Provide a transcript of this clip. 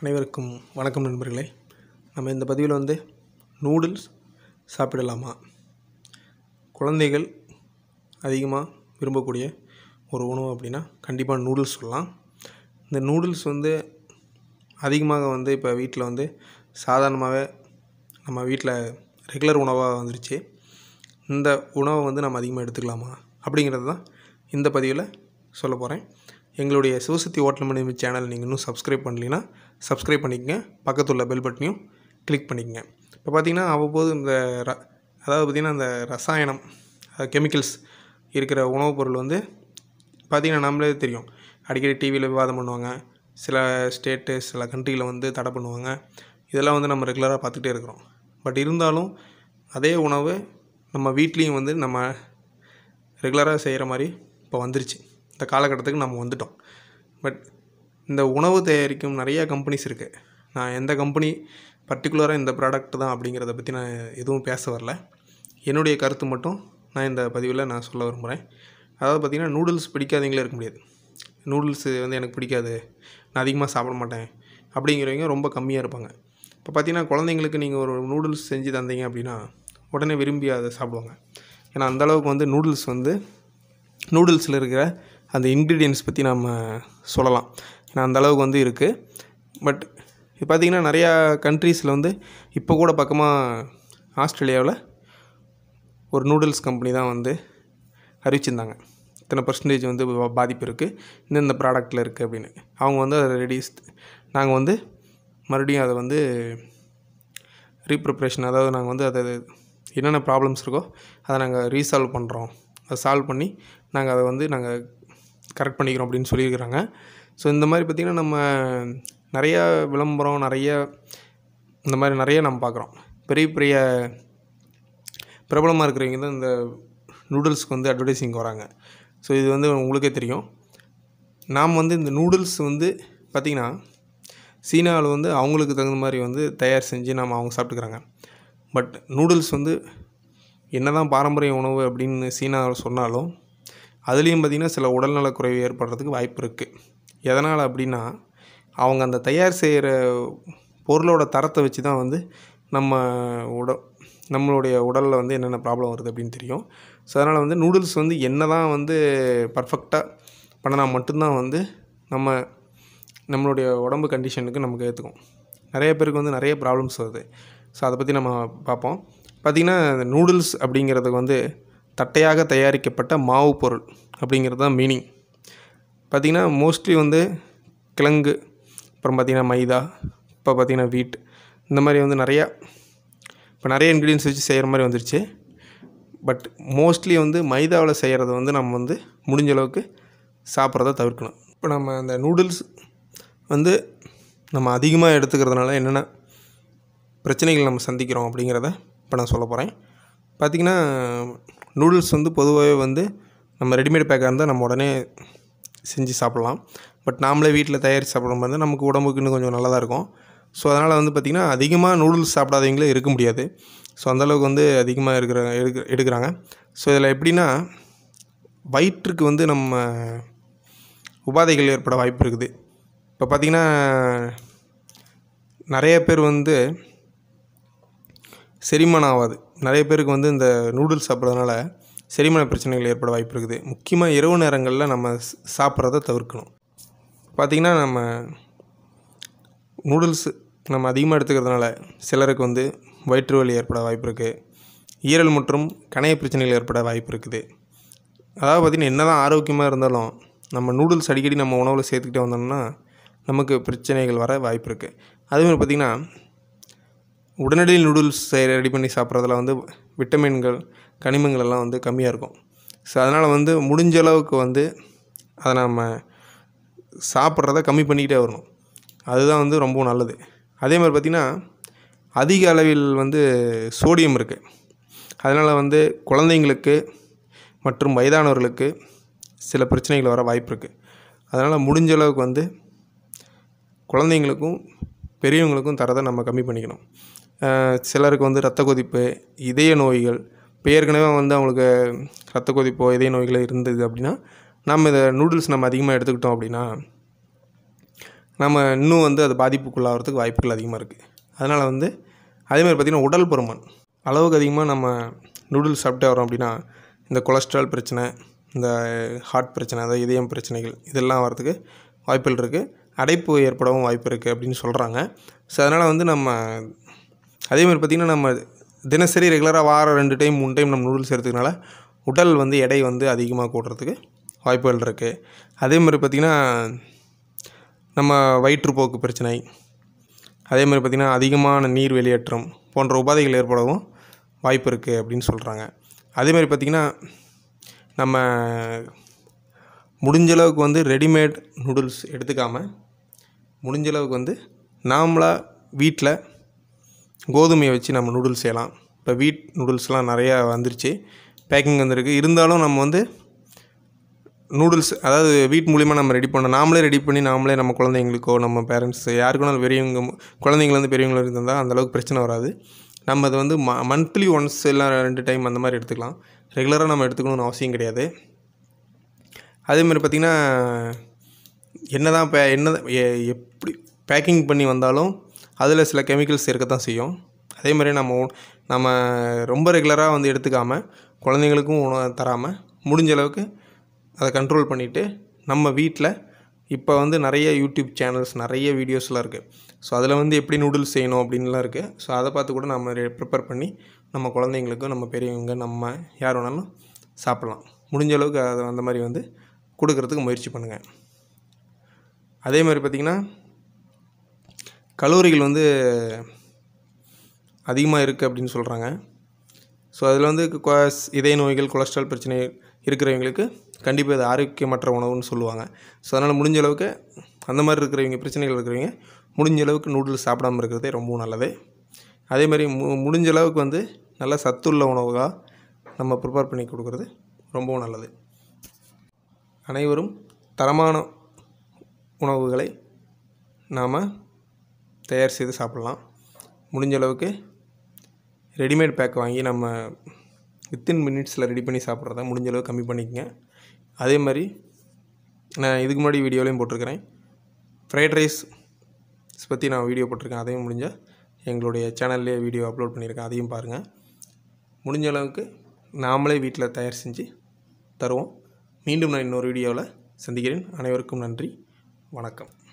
அனைவருக்கும் வணக்கம் நண்பர்களே நம்ம இந்த பதிவில் வந்து நூடுல்ஸ் சாப்பிடலாமா குழந்தைகள் அதிகமாக விரும்பக்கூடிய ஒரு உணவு அப்படின்னா கண்டிப்பாக நூடுல்ஸ் சொல்லலாம் இந்த நூடுல்ஸ் வந்து அதிகமாக வந்து இப்போ வீட்டில் வந்து சாதாரணமாகவே நம்ம வீட்டில் ரெகுலர் உணவாக வந்துருச்சு இந்த உணவை வந்து நம்ம அதிகமாக எடுத்துக்கலாமா அப்படிங்கிறது தான் இந்த பதிவில் சொல்ல போகிறேன் எங்களுடைய சிவசக்தி ஓட்டல் மேனேஜ்மெண்ட் சேனல் நீங்கள் இன்னும் சப்ஸ்கிரைப் பண்ணலைன்னா சப்ஸ்கிரைப் பண்ணிக்கங்க பக்கத்தில் உள்ள பெல் பட்டனையும் கிளிக் பண்ணிக்கங்க இப்போ பார்த்திங்கன்னா அவ்வப்போது இந்த ர அதாவது பார்த்திங்கன்னா இந்த ரசாயனம் கெமிக்கல்ஸ் இருக்கிற உணவுப் பொருள் வந்து பார்த்திங்கன்னா நம்மளே தெரியும் அடிக்கடி டிவியில் விவாதம் பண்ணுவாங்க சில ஸ்டேட்டு சில கண்ட்ரியில் வந்து தடை பண்ணுவாங்க இதெல்லாம் வந்து நம்ம ரெகுலராக பார்த்துட்டே இருக்கிறோம் பட் இருந்தாலும் அதே உணவு நம்ம வீட்லேயும் வந்து நம்ம ரெகுலராக செய்கிற மாதிரி இப்போ வந்துருச்சு இந்த காலகட்டத்துக்கு நம்ம வந்துட்டோம் பட் இந்த உணவு தயாரிக்கும் நிறையா கம்பெனிஸ் இருக்குது நான் எந்த கம்பெனி பர்டிகுலராக இந்த ப்ராடக்ட் தான் அப்படிங்கிறத பற்றி நான் எதுவும் பேச வரல என்னுடைய கருத்து மட்டும் நான் இந்த பதிவில் நான் சொல்ல விரும்புகிறேன் அதாவது பார்த்திங்கன்னா நூடுல்ஸ் பிடிக்காதீங்களே இருக்க முடியாது நூடுல்ஸு வந்து எனக்கு பிடிக்காது நான் அதிகமாக சாப்பிட மாட்டேன் அப்படிங்கிறவங்க ரொம்ப கம்மியாக இருப்பாங்க இப்போ பார்த்திங்கன்னா குழந்தைங்களுக்கு நீங்கள் ஒரு நூடுல்ஸ் செஞ்சு தந்தீங்க அப்படின்னா உடனே விரும்பி அதை சாப்பிடுவாங்க ஏன்னா அந்தளவுக்கு வந்து நூடுல்ஸ் வந்து நூடுல்ஸில் இருக்கிற அந்த இன்க்ரீடியன்ஸ் பற்றி நம்ம சொல்லலாம் ஏன்னா அந்தளவுக்கு வந்து இருக்குது பட் இப்போ பார்த்திங்கன்னா நிறையா கண்ட்ரீஸில் வந்து இப்போ கூட பக்கமாக ஆஸ்திரேலியாவில் ஒரு நூடுல்ஸ் கம்பெனி தான் வந்து அறிவிச்சிருந்தாங்க இத்தனை பர்சன்டேஜ் வந்து பாதிப்பு இருக்குது இந்தந்த ப்ராடக்ட்டில் இருக்குது அப்படின்னு அவங்க வந்து அதை ரெடியூஸ் நாங்கள் வந்து மறுபடியும் அதை வந்து ரீப்ரிப்ரேஷன் அதாவது நாங்கள் வந்து அதை என்னென்ன ப்ராப்ளம்ஸ் இருக்கோ அதை நாங்கள் ரீசால்வ் பண்ணுறோம் அதை சால்வ் பண்ணி நாங்கள் அதை வந்து நாங்கள் கரெக்ட் பண்ணிக்கிறோம் அப்படின்னு சொல்லியிருக்கிறாங்க ஸோ இந்த மாதிரி பார்த்திங்கன்னா நம்ம நிறையா விளம்பரம் நிறைய இந்த மாதிரி நிறைய நம்ம பார்க்குறோம் பெரிய பெரிய பிரபலமாக இருக்கிறவங்க தான் இந்த நூடுல்ஸ்க்கு வந்து அட்வர்டைஸிங் வராங்க ஸோ இது வந்து உங்களுக்கே தெரியும் நாம் வந்து இந்த நூடுல்ஸ் வந்து பார்த்திங்கன்னா சீனாவில் வந்து அவங்களுக்கு தகுந்த மாதிரி வந்து தயார் செஞ்சு நாம் அவங்க சாப்பிட்டுக்கிறாங்க பட் நூடுல்ஸ் வந்து என்ன தான் பாரம்பரிய உணவு அப்படின்னு சீனாவில் சொன்னாலும் அதுலேயும் பார்த்திங்கன்னா சில உடல்நலக்குறைவு ஏற்படுறதுக்கு வாய்ப்பு இருக்குது எதனால் அப்படின்னா அவங்க அந்த தயார் செய்கிற பொருளோட தரத்தை வச்சு தான் வந்து நம்ம உட நம்மளுடைய உடலில் வந்து என்னென்ன ப்ராப்ளம் வருது அப்படின்னு தெரியும் ஸோ அதனால் வந்து நூடுல்ஸ் வந்து என்ன தான் வந்து பர்ஃபெக்டாக பண்ணினா மட்டும்தான் வந்து நம்ம நம்மளுடைய உடம்பு கண்டிஷனுக்கு நமக்கு ஏற்றுக்கும் நிறைய பேருக்கு வந்து நிறைய ப்ராப்ளம்ஸ் வருது ஸோ அதை பற்றி நம்ம பார்ப்போம் பார்த்திங்கன்னா நூடுல்ஸ் அப்படிங்கிறதுக்கு வந்து தட்டையாக தயாரிக்கப்பட்ட மாவு பொருள் அப்படிங்கிறது தான் மீனிங் பார்த்திங்கன்னா மோஸ்ட்லி வந்து கிழங்கு அப்புறம் பார்த்திங்கன்னா மைதா இப்போ பார்த்திங்கன்னா வீட் இந்த மாதிரி வந்து நிறையா இப்போ நிறைய இன்க்ரீடியன்ஸ் வச்சு செய்கிற மாதிரி வந்துருச்சு பட் மோஸ்ட்லி வந்து மைதாவில் செய்கிறத வந்து நம்ம வந்து முடிஞ்ச அளவுக்கு சாப்பிட்றத தவிர்க்கணும் இப்போ நம்ம அந்த நூடுல்ஸ் வந்து நம்ம அதிகமாக எடுத்துக்கிறதுனால என்னென்ன பிரச்சனைகள் நம்ம சந்திக்கிறோம் அப்படிங்கிறத இப்போ நான் சொல்ல போகிறேன் பார்த்திங்கன்னா நூடுல்ஸ் வந்து பொதுவாகவே வந்து நம்ம ரெடிமேட் பேக்காக இருந்தால் நம்ம உடனே செஞ்சு சாப்பிட்லாம் பட் நாமளே வீட்டில் தயாரித்து சாப்பிடும் போது நமக்கு உடம்புக்கு இன்னும் கொஞ்சம் நல்லா தான் இருக்கும் ஸோ அதனால் வந்து பார்த்திங்கன்னா அதிகமாக நூடுல்ஸ் சாப்பிடாதவங்களே இருக்க முடியாது ஸோ அந்தளவுக்கு வந்து அதிகமாக இருக்கிற எடுக்க எடுக்கிறாங்க ஸோ இதில் எப்படின்னா வயிற்றுக்கு வந்து நம்ம உபாதைகள் ஏற்பட வாய்ப்பு இருக்குது இப்போ பார்த்திங்கன்னா நிறைய பேர் வந்து செரிமானம் ஆகாது நிறைய பேருக்கு வந்து இந்த நூடுல்ஸ் சாப்பிட்றதுனால செரிமான பிரச்சனைகள் ஏற்பட வாய்ப்பு இருக்குது முக்கியமாக இரவு நேரங்களில் நம்ம சாப்பிட்றத தவிர்க்கணும் பார்த்திங்கன்னா நம்ம நூடுல்ஸ் நம்ம அதிகமாக எடுத்துக்கிறதுனால சிலருக்கு வந்து வயிற்று வலி ஏற்பட வாய்ப்பு இருக்குது ஈரல் மற்றும் கணைய பிரச்சனைகள் ஏற்பட வாய்ப்பு இருக்குது அதாவது பார்த்திங்கன்னா என்ன தான் ஆரோக்கியமாக இருந்தாலும் நம்ம நூடுல்ஸ் அடிக்கடி நம்ம உணவில் சேர்த்துக்கிட்டே வந்தோம்னா நமக்கு பிரச்சனைகள் வர வாய்ப்பு இருக்குது அதேமாதிரி பார்த்திங்கன்னா உடனடி நூடுல்ஸ் ரெடி பண்ணி சாப்பிட்றதுல வந்து விட்டமின்கள் கனிமங்கள் எல்லாம் வந்து கம்மியாக இருக்கும் ஸோ அதனால் வந்து முடிஞ்ச அளவுக்கு வந்து அதை நம்ம சாப்பிட்றத கம்மி பண்ணிக்கிட்டே வரணும் அதுதான் வந்து ரொம்ப நல்லது அதே மாதிரி பார்த்திங்கன்னா அதிக அளவில் வந்து சோடியம் இருக்குது அதனால் வந்து குழந்தைங்களுக்கு மற்றும் வயதானவர்களுக்கு சில பிரச்சனைகள் வர வாய்ப்பு இருக்குது அதனால் முடிஞ்ச அளவுக்கு வந்து குழந்தைங்களுக்கும் பெரியவங்களுக்கும் தரதை நம்ம கம்மி பண்ணிக்கணும் சிலருக்கு வந்து ரத்த கொதிப்பு இதய நோய்கள் இப்போ ஏற்கனவே வந்து அவங்களுக்கு ரத்த கொதிப்போ இதய நோய்களோ இருந்தது அப்படின்னா நம்ம இதை நூடுல்ஸ் நம்ம அதிகமாக எடுத்துக்கிட்டோம் அப்படின்னா நம்ம இன்னும் வந்து அது பாதிப்புக்குள்ளாகிறதுக்கு வாய்ப்புகள் அதிகமாக இருக்குது அதனால் வந்து அதேமாதிரி பார்த்திங்கன்னா உடல் பருமன் அளவுக்கு அதிகமாக நம்ம நூடுல்ஸ் சாப்பிட்டே வரோம் அப்படின்னா இந்த கொலஸ்ட்ரால் பிரச்சனை இந்த ஹார்ட் பிரச்சனை அதாவது இதயம் பிரச்சனைகள் இதெல்லாம் வரதுக்கு வாய்ப்புகள் இருக்குது அடைப்பு ஏற்படவும் வாய்ப்பு இருக்குது அப்படின்னு சொல்கிறாங்க ஸோ அதனால் வந்து நம்ம அதேமாதிரி பார்த்திங்கன்னா நம்ம தினசரி ரெகுலராக வாரம் ரெண்டு டைம் மூணு டைம் நம்ம நூடுல்ஸ் எடுத்துக்கனால உடல் வந்து எடை வந்து அதிகமாக கூடுறதுக்கு வாய்ப்புகள் இருக்குது அதே மாதிரி பார்த்திங்கன்னா நம்ம வயிற்றுப்போக்கு பிரச்சனை மாதிரி பார்த்திங்கன்னா அதிகமான நீர் வெளியேற்றம் போன்ற உபாதைகள் ஏற்படவும் வாய்ப்பு இருக்குது அப்படின்னு சொல்கிறாங்க அதேமாதிரி பார்த்திங்கன்னா நம்ம முடிஞ்ச அளவுக்கு வந்து ரெடிமேட் நூடுல்ஸ் எடுத்துக்காமல் முடிஞ்ச அளவுக்கு வந்து நாமளாக வீட்டில் கோதுமையை வச்சு நம்ம நூடுல்ஸ் செய்யலாம் இப்போ வீட் நூடுல்ஸ்லாம் நிறையா வந்துருச்சு பேக்கிங் வந்திருக்கு இருந்தாலும் நம்ம வந்து நூடுல்ஸ் அதாவது வீட் மூலிமா நம்ம ரெடி பண்ணோம் நாமளே ரெடி பண்ணி நாமளே நம்ம குழந்தைங்களுக்கோ நம்ம பேரண்ட்ஸ் யாருக்குனாலும் பெரியவங்க குழந்தைங்களேருந்து பெரியவங்களும் இருந்தால் அந்தளவுக்கு பிரச்சனை வராது நம்ம அதை வந்து ம மந்த்லி ஒன்ஸ் எல்லாம் ரெண்டு டைம் அந்த மாதிரி எடுத்துக்கலாம் ரெகுலராக நம்ம எடுத்துக்கணும்னு அவசியம் கிடையாது அதேமாதிரி பார்த்திங்கன்னா என்ன தான் பே என்ன எப்படி பேக்கிங் பண்ணி வந்தாலும் அதில் சில கெமிக்கல்ஸ் இருக்க தான் செய்யும் அதே மாதிரி நம்ம நம்ம ரொம்ப ரெகுலராக வந்து எடுத்துக்காமல் குழந்தைங்களுக்கும் உணவு தராமல் முடிஞ்ச அளவுக்கு அதை கண்ட்ரோல் பண்ணிவிட்டு நம்ம வீட்டில் இப்போ வந்து நிறைய யூடியூப் சேனல்ஸ் நிறைய வீடியோஸ்லாம் இருக்குது ஸோ அதில் வந்து எப்படி நூடுல்ஸ் செய்யணும் அப்படின்லாம் இருக்குது ஸோ அதை பார்த்து கூட நம்ம ப்ரிப்பேர் பண்ணி நம்ம குழந்தைங்களுக்கும் நம்ம பெரியவங்க நம்ம யார் வேணாலும் சாப்பிட்லாம் முடிஞ்ச அளவுக்கு அதை அந்த மாதிரி வந்து கொடுக்கறதுக்கு முயற்சி பண்ணுங்கள் அதே மாதிரி பார்த்திங்கன்னா கலோரிகள் வந்து அதிகமாக இருக்குது அப்படின்னு சொல்கிறாங்க ஸோ அதில் வந்து இதய நோய்கள் கொலஸ்ட்ரால் பிரச்சனை இருக்கிறவங்களுக்கு கண்டிப்பாக இது ஆரோக்கியமற்ற உணவுன்னு சொல்லுவாங்க ஸோ அதனால் முடிஞ்ச அளவுக்கு அந்த மாதிரி இருக்கிறவங்க பிரச்சனைகள் இருக்கிறவங்க முடிஞ்ச அளவுக்கு நூடுல்ஸ் சாப்பிடாமல் இருக்கிறதே ரொம்பவும் நல்லது அதே மாதிரி மு முடிஞ்ச அளவுக்கு வந்து நல்ல சத்துள்ள உணவுகளாக நம்ம ப்ரிப்பேர் பண்ணி கொடுக்குறது ரொம்பவும் நல்லது அனைவரும் தரமான உணவுகளை நாம் தயார் செய்து சாப்பிட்லாம் முடிஞ்ச அளவுக்கு ரெடிமேட் பேக் வாங்கி நம்ம வித்தின் மினிட்ஸில் ரெடி பண்ணி சாப்பிட்றத முடிஞ்ச அளவு கம்மி பண்ணிக்கோங்க அதே மாதிரி நான் இதுக்கு முன்னாடி வீடியோலையும் போட்டிருக்கிறேன் ஃப்ரைட் ரைஸ் பற்றி நான் வீடியோ போட்டிருக்கேன் அதையும் முடிஞ்சால் எங்களுடைய சேனல்லே வீடியோ அப்லோட் பண்ணியிருக்கேன் அதையும் பாருங்கள் முடிஞ்ச அளவுக்கு நாமளே வீட்டில் தயார் செஞ்சு தருவோம் மீண்டும் நான் இன்னொரு வீடியோவில் சந்திக்கிறேன் அனைவருக்கும் நன்றி வணக்கம்